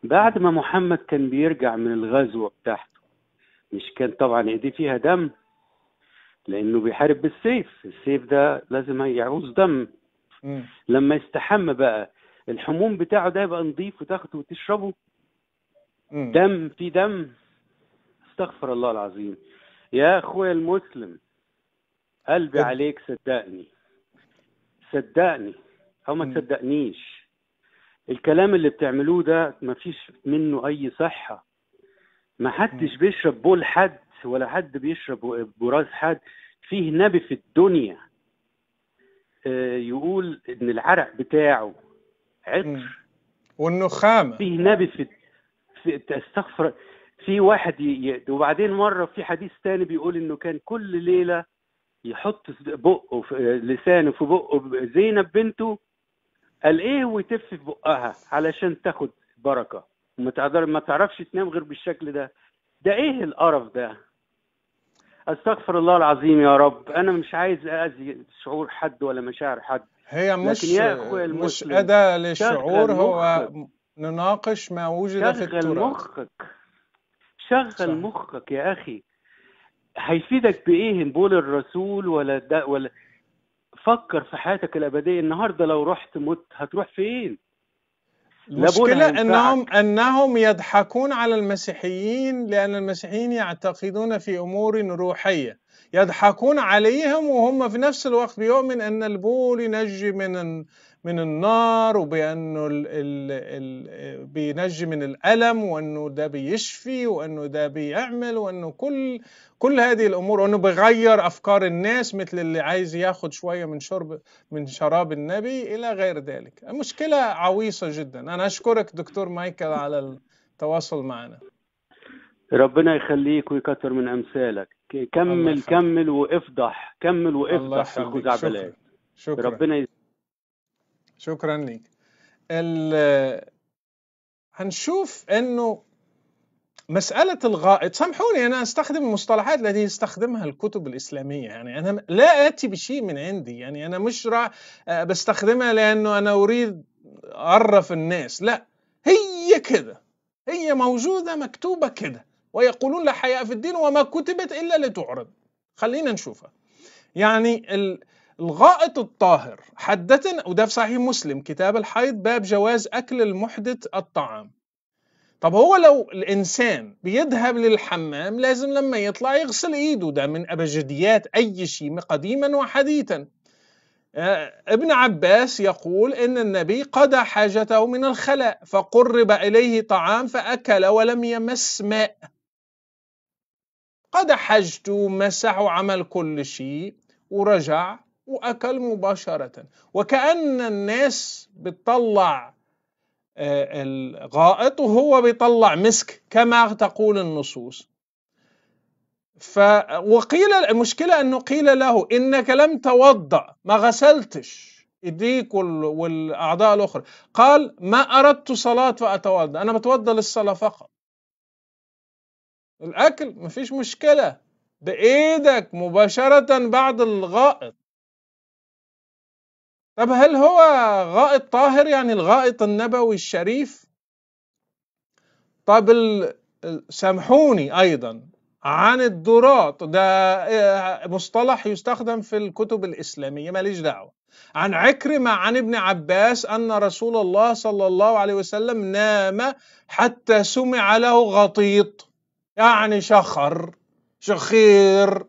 بعد ما محمد كان بيرجع من الغزوه بتاعته مش كان طبعا ايديه فيها دم لانه بيحارب بالسيف السيف ده لازم يعوز دم لما يستحم بقى الحموم بتاعه ده يبقى نظيف وتاخده وتشربه دم في دم استغفر الله العظيم يا اخويا المسلم قلبي عليك صدقني صدقني او ما تصدقنيش الكلام اللي بتعملوه ده ما فيش منه اي صحه ما حدش بيشرب بول حد ولا حد بيشرب براز حد فيه نبي في الدنيا آه، يقول ان العرق بتاعه عطر والنخامه فيه نبي في تستغفر في واحد ي... وبعدين مره في حديث ثاني بيقول انه كان كل ليله يحط بقه في لسانه في بقه زينب بنته قال ايه وتف في بقها علشان تاخد بركه ما تعرفش تنام غير بالشكل ده ده ايه القرف ده استغفر الله العظيم يا رب انا مش عايز اذي شعور حد ولا مشاعر حد هي مش لكن يا أخوي المسلم مش اداه للشعور هو نناقش ما وجد في التراث شغل مخك شغل مخك يا أخي هيفيدك بإيه بول الرسول ولا ده ولا فكر في حياتك الأبدية النهاردة لو رحت مت هتروح فين؟ المشكلة أنهم أنهم يضحكون على المسيحيين لأن المسيحيين يعتقدون في أمور روحية يضحكون عليهم وهم في نفس الوقت بيؤمن أن البول ينجي من من النار وبأنه الـ الـ الـ بينجي من الألم وأنه ده بيشفي وأنه ده بيعمل وأنه كل كل هذه الأمور وأنه بيغير أفكار الناس مثل اللي عايز ياخد شوية من شرب من شراب النبي إلى غير ذلك مشكلة عويصة جدا أنا أشكرك دكتور مايكل على التواصل معنا ربنا يخليك ويكثر من امثالك كمل كمل وافضح كمل وافضح الخزعبلات ربنا يز... شكرا ليك هنشوف انه مسألة الغائط سامحوني أنا أستخدم المصطلحات التي يستخدمها الكتب الإسلامية يعني أنا لا آتي بشيء من عندي يعني أنا مش راح آه، بستخدمها لأنه أنا أريد أعرف الناس لا هي كده هي موجودة مكتوبة كده ويقولون لا حياء في الدين وما كتبت إلا لتعرض خلينا نشوفها يعني ال... الغائط الطاهر حدثنا وده في صحيح مسلم كتاب الحيض باب جواز أكل المحدث الطعام طب هو لو الإنسان بيذهب للحمام لازم لما يطلع يغسل إيده ده من أبجديات أي شيء قديما وحديثا آه، ابن عباس يقول إن النبي قضى حاجته من الخلاء فقرب إليه طعام فأكل ولم يمس ماء قد حجته مسح وعمل كل شيء ورجع واكل مباشره وكان الناس بتطلع آه، الغائط وهو بيطلع مسك كما تقول النصوص ف وقيل المشكله انه قيل له انك لم توضا ما غسلتش ايديك والاعضاء الاخرى قال ما اردت صلاه فاتوضا انا بتوضا للصلاه فقط الاكل ما فيش مشكله بايدك مباشره بعد الغائط طب هل هو غائط طاهر يعني الغائط النبوي الشريف طب سامحوني ايضا عن الدراط ده آه، مصطلح يستخدم في الكتب الاسلاميه ماليش دعوه عن عكرمه عن ابن عباس ان رسول الله صلى الله عليه وسلم نام حتى سمع له غطيط يعني شخر شخير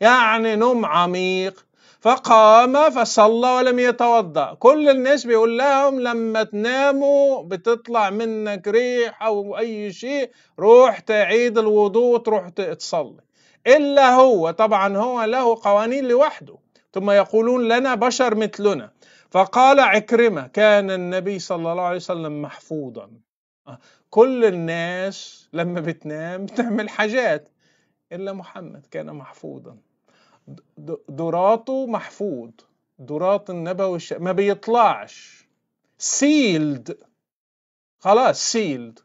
يعني نوم عميق فقام فصلى ولم يتوضا كل الناس بيقول لهم لما تناموا بتطلع منك ريح او اي شيء روح تعيد الوضوء وتروح تصلي الا هو طبعا هو له قوانين لوحده ثم يقولون لنا بشر مثلنا فقال عكرمه كان النبي صلى الله عليه وسلم محفوظا آه، كل الناس لما بتنام بتعمل حاجات الا محمد كان محفوظا دراته محفوظ درات النبوي الش... ما بيطلعش سيلد خلاص سيلد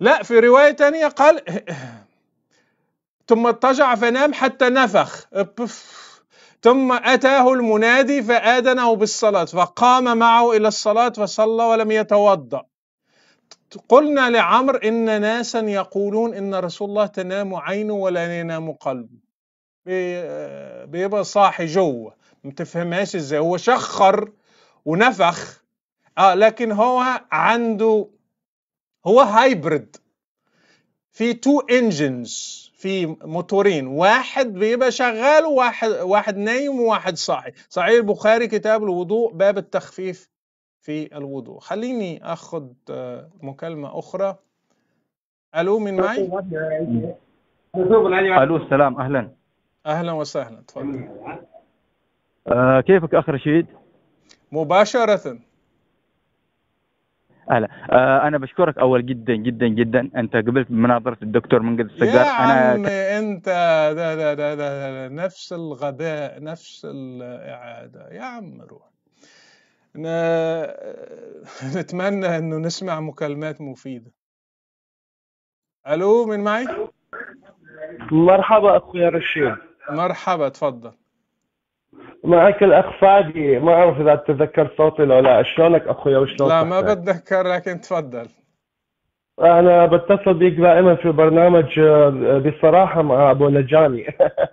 لا في رواية تانية قال ثم اضطجع فنام حتى نفخ بف. ثم أتاه المنادي فآذنه بالصلاة فقام معه إلى الصلاة فصلى ولم يتوضأ قلنا لعمر إن ناسا يقولون إن رسول الله تنام عينه ولا ينام قلبه بيبقى صاحي جوه ما تفهمهاش ازاي هو شخر ونفخ آه لكن هو عنده هو هايبرد في تو انجنز في موتورين واحد بيبقى شغال وواحد واحد نايم وواحد صاحي صحيح البخاري كتاب الوضوء باب التخفيف في الوضوء خليني أخذ آه، مكالمة أخرى ألو من معي ألو السلام أهلا أهلا وسهلا تفضل أه كيفك أخ رشيد مباشرة اهلا آه انا بشكرك اول جدا جدا جدا انت قبلت مناظره الدكتور منقذ السجار يا انا عمي انت ده ده ده ده ده نفس الغباء نفس الاعاده يا عم روح نتمنى انه نسمع مكالمات مفيده الو من معي مرحبا اخوي رشيد مرحبا تفضل معك الاخ فادي ما اعرف اذا تتذكر صوتي لو لا شلونك اخوي وشلونك لا ما بتذكر لكن تفضل انا بتصل بك دائما في برنامج آه، بصراحه مع ابو نجاني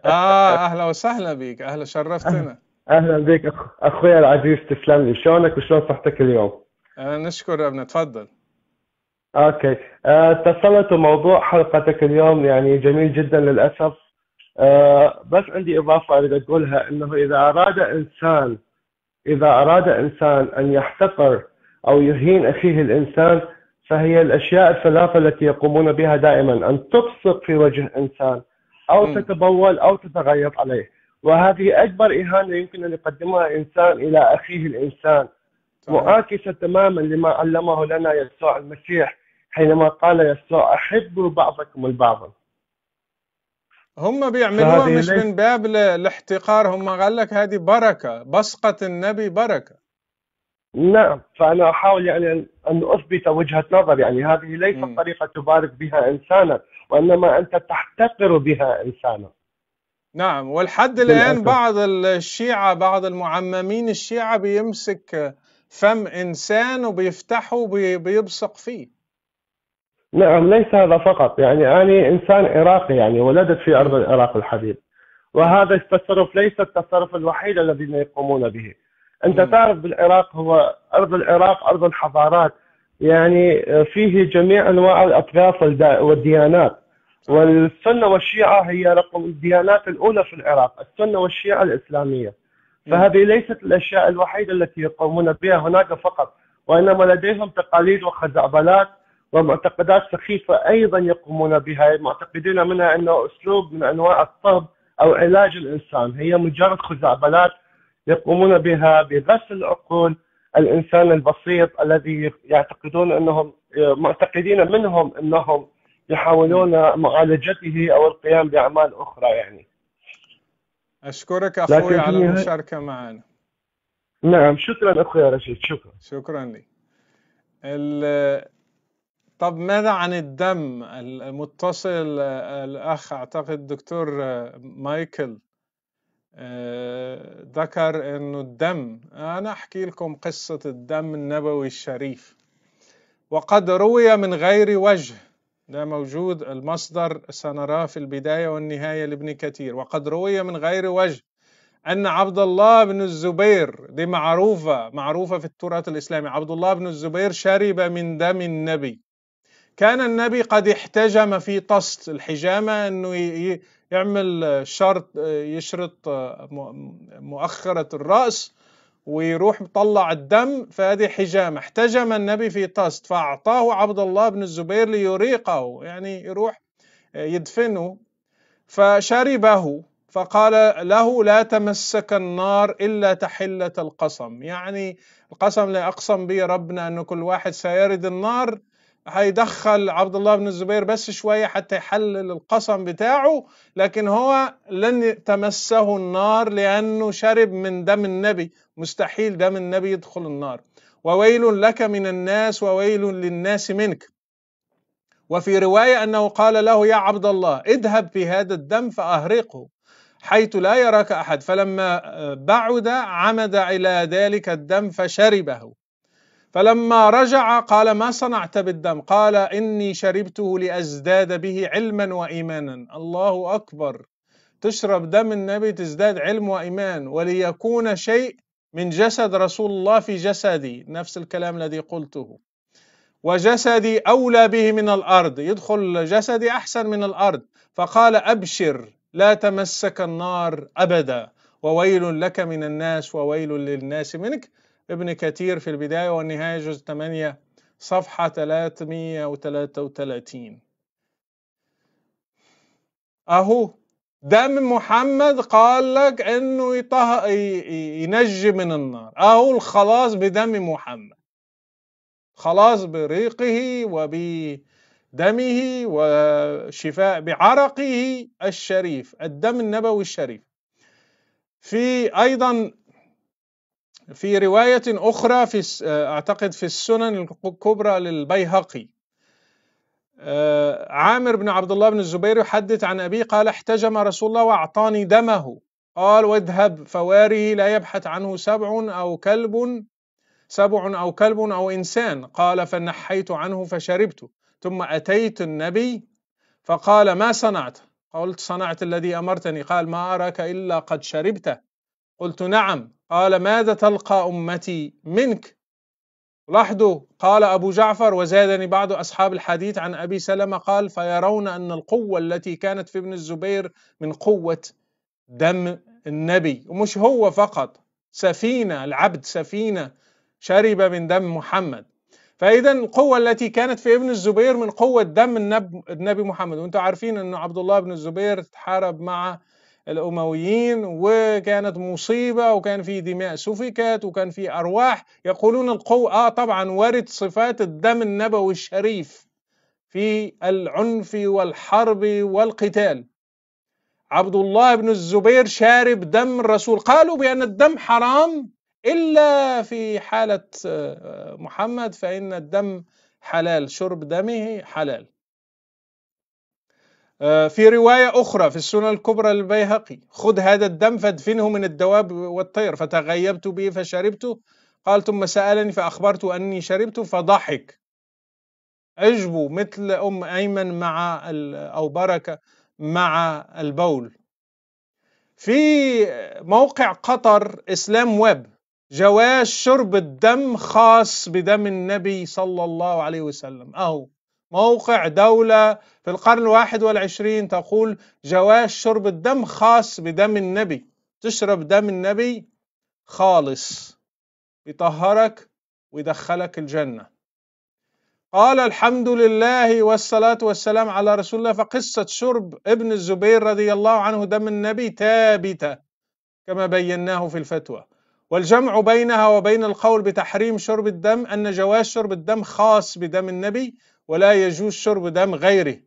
اه اهلا وسهلا بك اهلا شرفتنا اهلا بك اخويا العزيز تسلم لي شلونك وشلون صحتك اليوم؟ أنا آه، نشكر ابنا تفضل اوكي اتصلت آه، موضوع حلقتك اليوم يعني جميل جدا للاسف أه بس عندي اضافه اريد اقولها انه اذا اراد انسان اذا اراد انسان ان يحتقر او يهين اخيه الانسان فهي الاشياء الثلاثه التي يقومون بها دائما ان تبصق في وجه انسان او تتبول او تتغيط عليه وهذه أكبر إهانة يمكن أن يقدمها إنسان إلى أخيه الإنسان معاكسه تماما لما علمه لنا يسوع المسيح حينما قال يسوع أحبوا بعضكم البعض هم بيعملوها مش من باب الاحتقار هم قال لك هذه بركة بصقة النبي بركة نعم فأنا أحاول يعني أن أثبت وجهة نظر يعني هذه ليست طريقة تبارك بها إنسانا وإنما أنت تحتقر بها إنسانا نعم ولحد الآن بعض الشيعة بعض المعممين الشيعة بيمسك فم إنسان وبيفتحه وبيبصق فيه نعم ليس هذا فقط يعني أنا إنسان عراقي يعني ولدت في أرض العراق الحبيب وهذا التصرف ليس التصرف الوحيد الذي يقومون به أنت م. تعرف بالعراق هو أرض العراق أرض الحضارات يعني فيه جميع أنواع الأطراف والديانات والسنه والشيعه هي رقم الديانات الاولى في العراق السنه والشيعه الاسلاميه فهذه ليست الاشياء الوحيده التي يقومون بها هناك فقط وانما لديهم تقاليد وخزعبلات ومعتقدات سخيفه ايضا يقومون بها معتقدين منها انه اسلوب من انواع الطب او علاج الانسان هي مجرد خزعبلات يقومون بها بغسل عقول الانسان البسيط الذي يعتقدون انهم معتقدين منهم انهم يحاولون معالجته او القيام باعمال اخرى يعني. اشكرك اخوي على المشاركه معنا. نعم شكرا اخوي رشيد شكرا. شكرا لي. طب ماذا عن الدم المتصل الاخ اعتقد الدكتور مايكل آه، ذكر انه الدم انا احكي لكم قصه الدم النبوي الشريف وقد روي من غير وجه ده موجود المصدر سنراه في البداية والنهاية لابن كثير وقد روي من غير وجه أن عبد الله بن الزبير دي معروفة معروفة في التراث الإسلامي عبد الله بن الزبير شرب من دم النبي كان النبي قد احتجم في طست الحجامة أنه يعمل شرط يشرط مؤخرة الرأس ويروح مطلع الدم فهذه حجامة احتجم النبي في طست فأعطاه عبد الله بن الزبير ليريقه يعني يروح آه، يدفنه فشربه فقال له لا تمسك النار إلا تحلة القسم يعني القسم لا أقسم به ربنا أن كل واحد سيرد النار هيدخل عبد الله بن الزبير بس شوية حتى يحلل القسم بتاعه لكن هو لن تمسه النار لأنه شرب من دم النبي مستحيل دم النبي يدخل النار وويل لك من الناس وويل للناس منك وفي رواية أنه قال له يا عبد الله اذهب في هذا الدم فأهرقه حيث لا يراك أحد فلما بعد عمد إلى ذلك الدم فشربه فلما رجع قال ما صنعت بالدم قال إني شربته لأزداد به علما وإيمانا الله أكبر تشرب دم النبي تزداد علم وإيمان وليكون شيء من جسد رسول الله في جسدي نفس الكلام الذي قلته وجسدي أولى به من الأرض يدخل جسدي أحسن من الأرض فقال أبشر لا تمسك النار أبدا وويل لك من الناس وويل للناس منك ابن كثير في البداية والنهاية جزء 8 صفحة 333 أهو دم محمد قال لك انه يطه... ينجي من النار اهو الخلاص بدم محمد خلاص بريقه وبدمه وشفاء بعرقه الشريف الدم النبوي الشريف في ايضا في رواية أخرى في آه، أعتقد في السنن الكبرى للبيهقي آه، عامر بن عبد الله بن الزبير يحدث عن أبيه قال احتجم رسول الله وأعطاني دمه قال واذهب فواره لا يبحث عنه سبع أو كلب سبع أو كلب أو إنسان قال فنحيت عنه فشربته ثم أتيت النبي فقال ما صنعت قلت صنعت الذي أمرتني قال ما أراك إلا قد شربته قلت نعم قال ماذا تلقى أمتي منك لاحظوا قال أبو جعفر وزادني بعض أصحاب الحديث عن أبي سلمة قال فيرون أن القوة التي كانت في ابن الزبير من قوة دم النبي ومش هو فقط سفينة العبد سفينة شرب من دم محمد فإذا القوة التي كانت في ابن الزبير من قوة دم النبي محمد وأنتم عارفين أن عبد الله بن الزبير تحارب مع الأمويين وكانت مصيبة وكان في دماء سفكت وكان في أرواح يقولون القوة آه طبعا ورد صفات الدم النبوي الشريف في العنف والحرب والقتال عبد الله بن الزبير شارب دم الرسول قالوا بأن الدم حرام إلا في حالة آه، محمد فإن الدم حلال شرب دمه حلال آه، في رواية أخرى في السنة الكبرى للبيهقي خذ هذا الدم فادفنه من الدواب والطير فتغيبت به فشربته قال ثم سألني فأخبرته أني شربته فضحك عجبوا مثل أم أيمن مع أو بركة مع البول في موقع قطر إسلام ويب جواز شرب الدم خاص بدم النبي صلى الله عليه وسلم أهو موقع دولة في القرن الواحد والعشرين تقول جواز شرب الدم خاص بدم النبي تشرب دم النبي خالص يطهرك ويدخلك الجنة قال الحمد لله والصلاة والسلام على رسول الله فقصة شرب ابن الزبير رضي الله عنه دم النبي ثابتة كما بيناه في الفتوى والجمع بينها وبين القول بتحريم شرب الدم أن جواز شرب الدم خاص بدم النبي ولا يجوز شرب دم غيره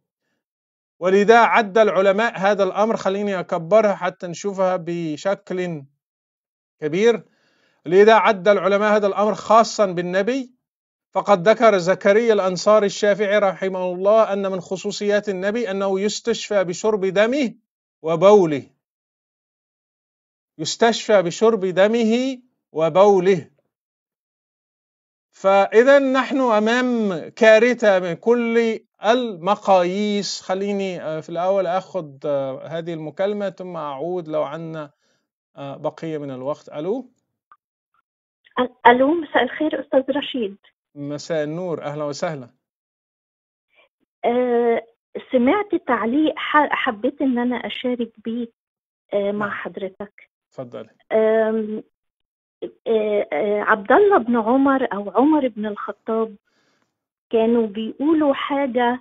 ولذا عد العلماء هذا الأمر خليني أكبرها حتى نشوفها بشكل كبير لذا عد العلماء هذا الأمر خاصا بالنبي فقد ذكر زكريا الأنصاري الشافعي رحمه الله أن من خصوصيات النبي أنه يستشفى بشرب دمه وبوله يستشفى بشرب دمه وبوله فإذا نحن أمام كارثة من كل المقاييس خليني آه، في الأول أخذ آه، هذه المكالمة ثم أعود لو عنا آه، بقية من الوقت ألو ألو مساء الخير أستاذ رشيد مساء النور أهلا وسهلا سمعت تعليق حبيت إن أنا أشارك بيه مع نعم. حضرتك تفضلي آه، آه، عبد الله بن عمر او عمر بن الخطاب كانوا بيقولوا حاجه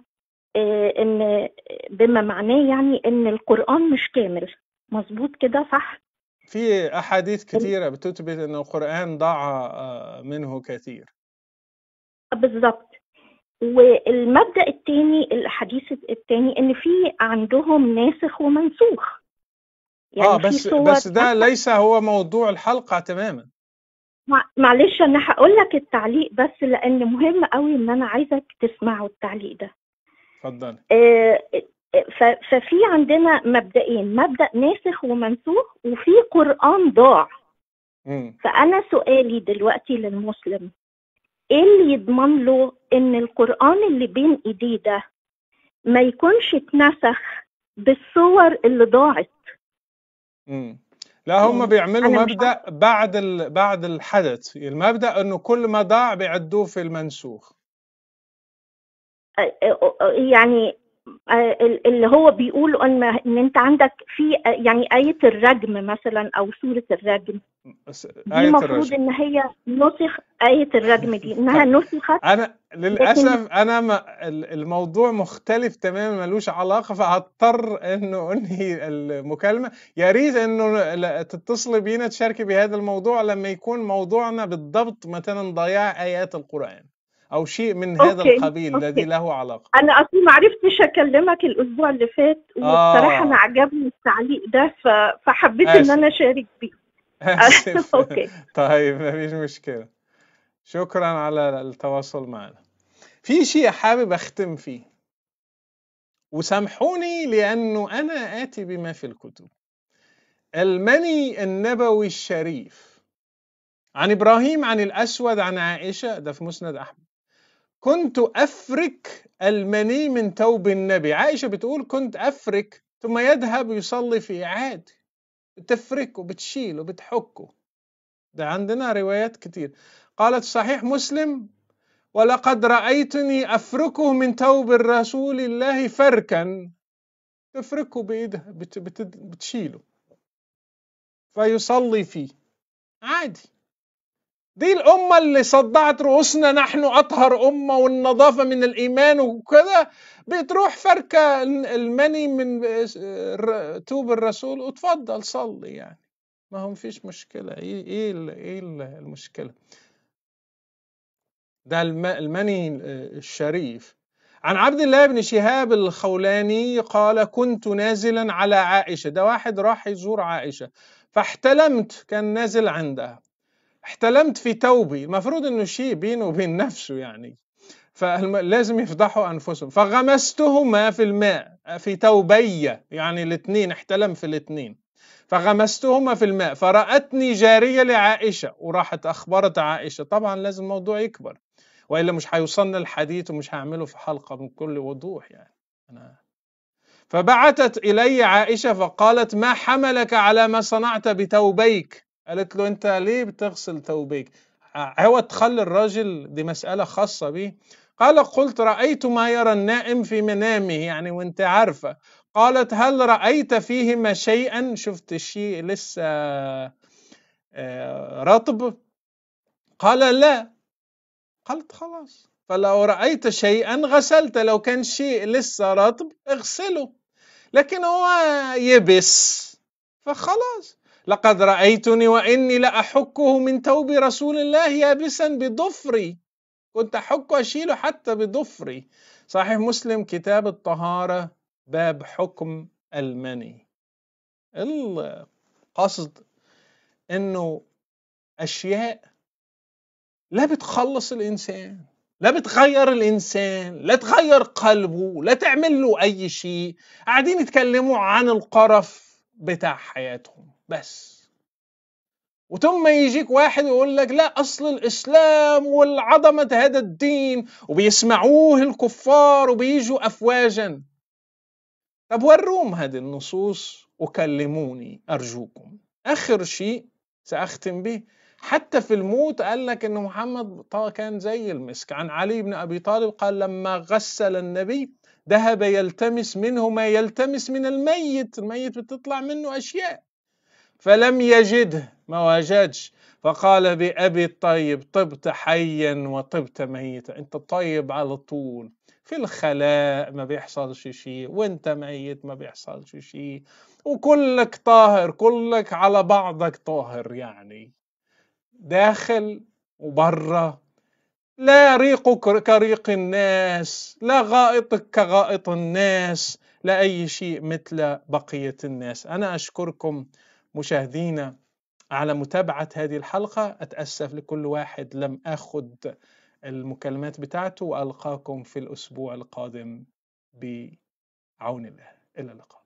آه، ان بما معناه يعني ان القران مش كامل مظبوط كده صح في احاديث كثيره بتثبت ان القران ضاع منه كثير بالظبط والمبدا الثاني الحديث الثاني ان في عندهم ناسخ ومنسوخ يعني اه بس بس ده ليس هو موضوع الحلقه تماما معلش انا هقول لك التعليق بس لان مهم قوي ان انا عايزك تسمعوا التعليق ده اتفضل آه, آه، ففي عندنا مبدئين مبدا ناسخ ومنسوخ وفي قران ضاع م. فانا سؤالي دلوقتي للمسلم ايه اللي يضمن له ان القران اللي بين ايديه ده ما يكونش اتنسخ بالصور اللي ضاعت م. لا هم إيه. بيعملوا مبدا بعد ال... بعد الحدث المبدا انه كل ما ضاع بيعدوه في المنسوخ يعني آه، اللي هو بيقول ان ان انت عندك في آه، يعني ايه الرجم مثلا او سوره الرجم دي المفروض آية ان هي نسخ ايه الرجم دي انها نسخت انا للاسف انا ما الموضوع مختلف تماما ملوش علاقه فهضطر انه انهي المكالمه يا ريت انه تتصلي بينا تشاركي بهذا الموضوع لما يكون موضوعنا بالضبط مثلا ضياع ايات القران أو شيء من هذا أوكي. القبيل أوكي. الذي له علاقة أنا أصلا ما عرفتش أكلمك الأسبوع اللي فات وبصراحة آه. أنا عجبني التعليق ده فحبيت أسف. إن أنا أشارك بيه أوكي طيب ما فيش مشكلة شكرا على التواصل معنا في شيء حابب أختم فيه وسامحوني لأنه أنا آتي بما في الكتب المني النبوي الشريف عن إبراهيم عن الأسود عن عائشة ده في مسند أحمد كنت أفرك المني من توب النبي عائشة بتقول كنت أفرك ثم يذهب يصلي في عادي بتفرك بتشيله بتحكه ده عندنا روايات كتير قالت صحيح مسلم ولقد رأيتني أفركه من توب الرسول الله فركا تفركه بإيدها بتشيله فيصلي فيه عادي دي الأمة اللي صدعت رؤوسنا نحن أطهر أمة والنظافة من الإيمان وكذا بتروح فركة المني من توب الرسول وتفضل صلي يعني ما هو فيش مشكلة إيه, إيه, إيه المشكلة ده المني الشريف عن عبد الله بن شهاب الخولاني قال كنت نازلا على عائشة ده واحد راح يزور عائشة فاحتلمت كان نازل عندها احتلمت في توبي المفروض انه شيء بينه وبين نفسه يعني فلازم يفضحوا انفسهم فغمستهما في الماء في توبي يعني الاثنين احتلم في الاثنين فغمستهما في الماء فرأتني جارية لعائشة وراحت أخبرت عائشة طبعا لازم الموضوع يكبر وإلا مش هيوصلنا الحديث ومش هعمله في حلقة بكل وضوح يعني أنا فبعثت إلي عائشة فقالت ما حملك على ما صنعت بتوبيك قالت له انت ليه بتغسل ثوبيك هو تخلي الراجل دي مسألة خاصة بيه قال قلت رأيت ما يرى النائم في منامه يعني وانت عارفة قالت هل رأيت فيهما شيئا شفت الشيء لسه آه، رطب قال لا قلت خلاص فلو رأيت شيئا غسلت لو كان شيء لسه رطب اغسله لكن هو يبس فخلاص لقد رأيتني وإني لأحكه من توب رسول الله يابسا بضفري كنت أحكه أشيله حتى بضفري صحيح مسلم كتاب الطهارة باب حكم المني القصد انه اشياء لا بتخلص الانسان لا بتغير الانسان لا تغير قلبه لا تعمل له اي شيء قاعدين يتكلموا عن القرف بتاع حياتهم بس وثم يجيك واحد ويقول لك لا اصل الاسلام والعظمه هذا الدين وبيسمعوه الكفار وبيجوا افواجا طب وروم هذه النصوص وكلموني ارجوكم اخر شيء ساختم به حتى في الموت قال لك ان محمد كان زي المسك عن علي بن ابي طالب قال لما غسل النبي ذهب يلتمس منه ما يلتمس من الميت الميت بتطلع منه اشياء فلم يجده ما وجدش فقال بأبي الطيب طبت حيا وطبت ميتا انت طيب على طول في الخلاء ما بيحصلش شيء وانت ميت ما بيحصلش شيء وكلك طاهر كلك على بعضك طاهر يعني داخل وبره لا ريقك كريق الناس لا غائطك كغائط الناس لا أي شيء مثل بقية الناس أنا أشكركم مشاهدينا على متابعة هذه الحلقة أتأسف لكل واحد لم أخذ المكالمات بتاعته وألقاكم في الأسبوع القادم بعون الله إلى اللقاء